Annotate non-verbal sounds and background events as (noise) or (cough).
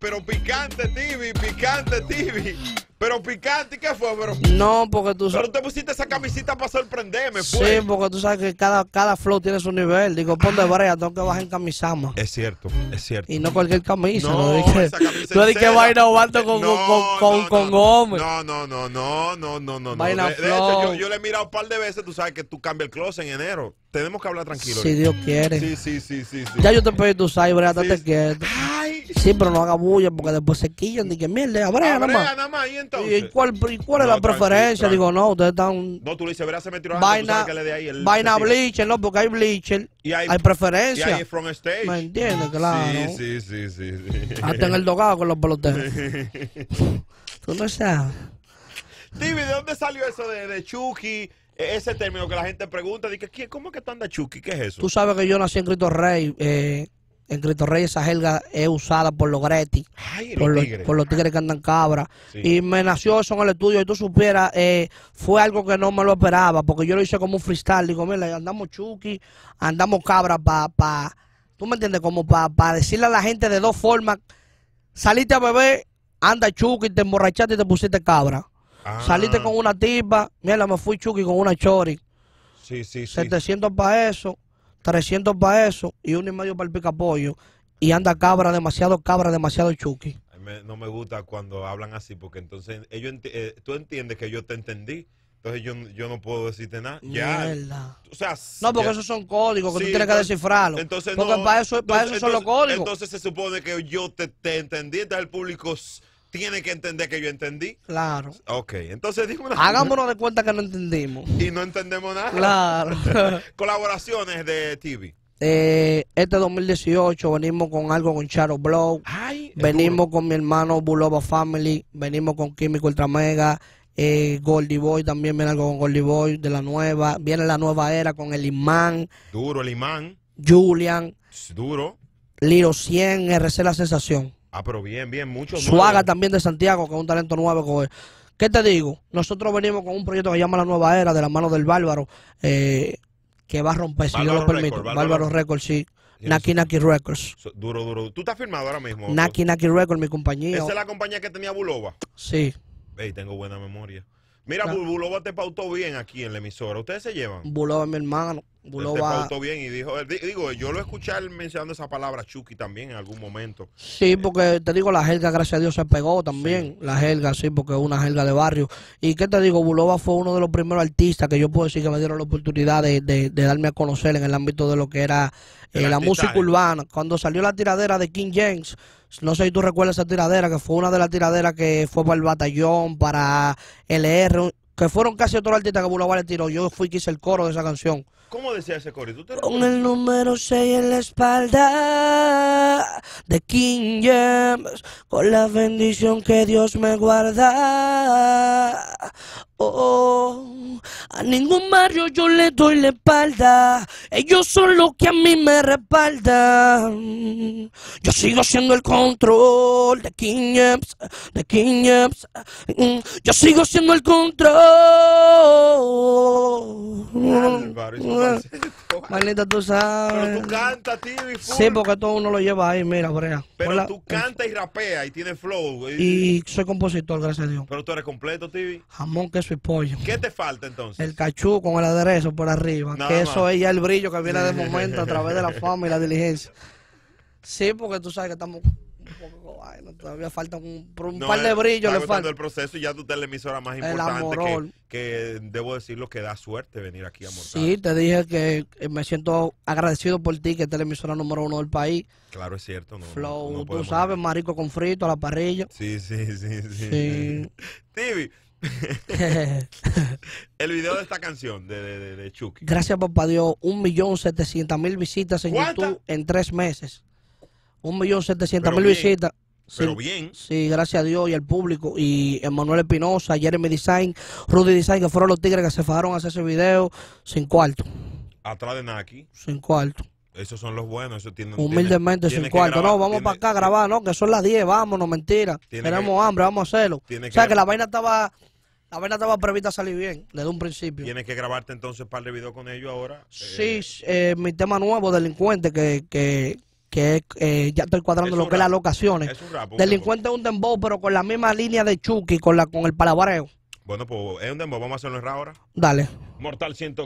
pero picante, Tibi, picante, Tibi. Pero picante, ¿qué fue, pero No, porque tú sabes. Pero te pusiste esa camisita para sorprenderme, pues. Sí, porque tú sabes que cada, cada flow tiene su nivel. Digo, ponte ah. brea, tengo que bajar en camisama. Es cierto, es cierto. Y no cualquier camisa. No, dices que, vaina o con, con, con, con, Gómez. No, no, no, no, no, no, no. Vaina de, yo, le he mirado un par de veces, tú sabes que tú cambias el closet en enero. Tenemos que hablar tranquilo. Si ¿eh? Dios quiere. Sí, sí, sí, sí. sí. Ya yo te pedí tu cyber, sí, te sí. quieto. Ah, Sí, pero no haga bulla porque después se quillan. Dije, mierda, abrea nada más. nada más. ¿Y entonces? ¿Y cuál, y cuál es la preferencia? Digo, no, ustedes están. No, tú le dices, verás, se metió vaina, que le ahí el vaina bleacher, no, porque hay bleacher. hay, preferencia. Y hay stage. ¿Me entiendes? Claro. Sí, sí, sí, sí, Hasta en el dogado con los peloteros. (laughs) tú no sabes. Dime, ¿de dónde salió eso de, Chucky? E, ese término que la gente pregunta, dice, ¿cómo es que está andas Chucky? ¿Qué es eso? Tú sabes que yo nací en Cristo Rey. Eh, en Cristo Rey esa jerga es usada por los Gretis, por, los, tigres que andan cabra. Y me nació eso en el estudio. Y tú supieras, eh, fue algo que no me lo esperaba, porque yo lo hice como un freestyle. Digo, mira, andamos chuki, andamos cabra para, pa, tú me entiendes, como para decirle a la gente de dos formas, saliste a beber, anda chuki, te emborrachaste y te pusiste cabra. Ah. Saliste con una tipa, mira, me fui chuki con una chori. Sí, sí, 700 para eso. 300 para eso y uno y medio para el pica pollo Y anda cabra, demasiado cabra, demasiado chuki. no me gusta cuando hablan así porque entonces ellos eh, tú entiendes que yo te entendí. Entonces yo, yo no puedo decirte nada. no, porque esos son códigos que tú tienes que descifrarlos. Entonces para eso, para son los códigos. Entonces se supone que yo te, entendí, entonces el público tiene que entender que yo entendí. Claro. Ok, entonces dime una... Hagámonos de cuenta que no entendimos. Y no entendemos nada. Claro. (laughs) Colaboraciones de TV. Eh, este 2018 venimos con algo con Charo Blow. Ay, venimos con mi hermano Buloba Family. Venimos con Químico Ultramega. Eh, Goldie Boy también viene algo con Goldie Boy de la nueva. Viene la nueva era con el imán. Duro el imán. Julian. duro. Liro 100, RC La Sensación. Ah, pero bien, bien, mucho Suaga también de Santiago, que es un talento nuevo. ¿Qué te digo? Nosotros venimos con un proyecto que se llama La Nueva Era, de la mano del Bárbaro, eh, que va a romper, si yo lo permito. Bárbaro, Records, sí. Naki Naki Records. Duro, duro. ¿Tú estás firmado ahora mismo? Naki Naki Records, mi compañía. ¿Esa es la compañía que tenía Buloba? Sí. Ey, tengo buena memoria. Mira, ah. Buloba te pautó bien aquí en la emisora. ¿Ustedes se llevan? Buloba es mi hermano bien digo, yo lo escuché mencionando esa palabra Chucky también en algún momento. Sí, eh, porque eh, te digo, la jerga, gracias a Dios, se pegó también. La jerga, sí, porque es una jerga de barrio. Y qué te digo, Buloba fue uno de los primeros artistas que yo puedo decir que me dieron la oportunidad de, darme a conocer en el ámbito de lo que era eh, la música urbana. Cuando salió la tiradera de King James, no sé si tú recuerdas esa tiradera, que fue una de las tiraderas que fue para el batallón, para LR, que fueron casi todos los artistas que Bula le tiró. Yo fui quien hice el coro de esa canción. ¿Cómo decía ese coro? Con el número 6 en la espalda de King James, con la bendición que Dios me guarda. Oh, a ningún barrio yo le doy la espalda. Ellos son los que a mí me respaldan. Yo sigo siendo el control de King de King mm, Yo sigo siendo el control. Manita, tú sabes. Pero tú cantas, Sí, porque todo uno lo lleva ahí, mira, brea. Pero tú cantas y rapeas y tienes flow. Y... soy compositor, gracias a Dios. Pero tú eres completo, TV. Jamón, queso y ¿Qué te falta entonces? El cachú con el aderezo por arriba. que eso es ya el brillo que viene de momento a través de la fama y la diligencia. Sí, porque tú sabes que estamos un poco todavía falta un, par de eh, brillos. Le falta el proceso y ya tú estás emisora más importante que, que, debo decirlo que da suerte venir aquí a Mortal. Sí, te dije que me siento agradecido por ti, que es la emisora número uno del país. Claro, es cierto. No, Flow, tú sabes, marico con frito, a la parrilla. Sí, sí, sí. sí. sí. (laughs) (laughs) el video de esta canción de, Chucky. Gracias, papá Dios. Un millón setecientas mil visitas en YouTube en tres meses. Un millón setecientas mil visitas. Pero bien. Sí, gracias a Dios y al público. Y Emanuel Espinosa, Jeremy Design, Rudy Design, que fueron los tigres que se fajaron a hacer ese video sin cuarto. Atrás de Naki. Sin cuarto. Esos son los buenos, eso tienen... Humildemente, sin cuarto. no, vamos para acá a grabar, no, que son las 10, vámonos, mentira. Tenemos hambre, vamos a hacerlo. O sea, que, la vaina estaba... La vaina estaba prevista a salir bien, desde un principio. Tienes que grabarte entonces para el video con ellos ahora. Sí, eh, eh, mi tema nuevo, delincuente, que, que, que eh, ya estoy cuadrando lo que es las locaciones. delincuente es un dembow, pero con la misma línea de Chucky, con, la, con el palabreo. Bueno, pues es un dembow, vamos a hacerlo ahora. Dale. Mortal 100.